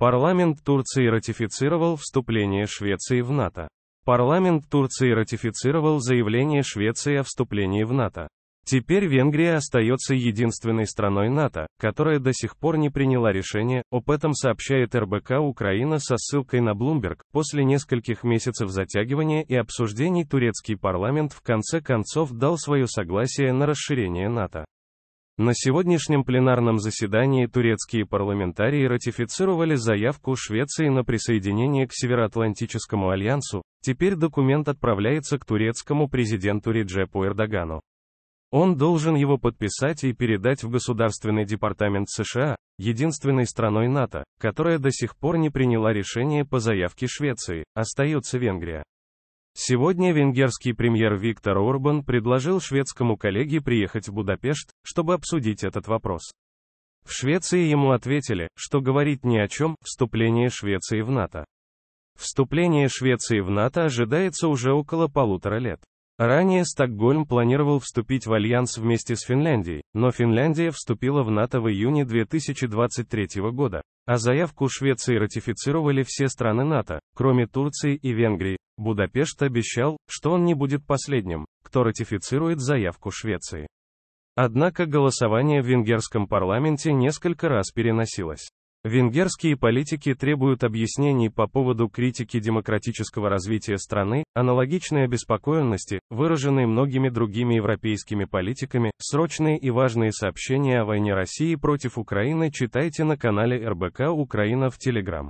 Парламент Турции ратифицировал вступление Швеции в НАТО. Парламент Турции ратифицировал заявление Швеции о вступлении в НАТО. Теперь Венгрия остается единственной страной НАТО, которая до сих пор не приняла решение, об этом сообщает РБК Украина со ссылкой на Bloomberg. После нескольких месяцев затягивания и обсуждений турецкий парламент в конце концов дал свое согласие на расширение НАТО. На сегодняшнем пленарном заседании турецкие парламентарии ратифицировали заявку Швеции на присоединение к Североатлантическому альянсу, теперь документ отправляется к турецкому президенту Реджепу Эрдогану. Он должен его подписать и передать в Государственный департамент США, единственной страной НАТО, которая до сих пор не приняла решение по заявке Швеции, остается Венгрия. Сегодня венгерский премьер Виктор Урбан предложил шведскому коллеге приехать в Будапешт, чтобы обсудить этот вопрос. В Швеции ему ответили, что говорить ни о чем, вступление Швеции в НАТО. Вступление Швеции в НАТО ожидается уже около полутора лет. Ранее Стокгольм планировал вступить в альянс вместе с Финляндией, но Финляндия вступила в НАТО в июне 2023 года, а заявку Швеции ратифицировали все страны НАТО, кроме Турции и Венгрии, Будапешт обещал, что он не будет последним, кто ратифицирует заявку Швеции. Однако голосование в венгерском парламенте несколько раз переносилось. Венгерские политики требуют объяснений по поводу критики демократического развития страны, аналогичной обеспокоенности, выраженной многими другими европейскими политиками. Срочные и важные сообщения о войне России против Украины читайте на канале РБК Украина в Телеграм.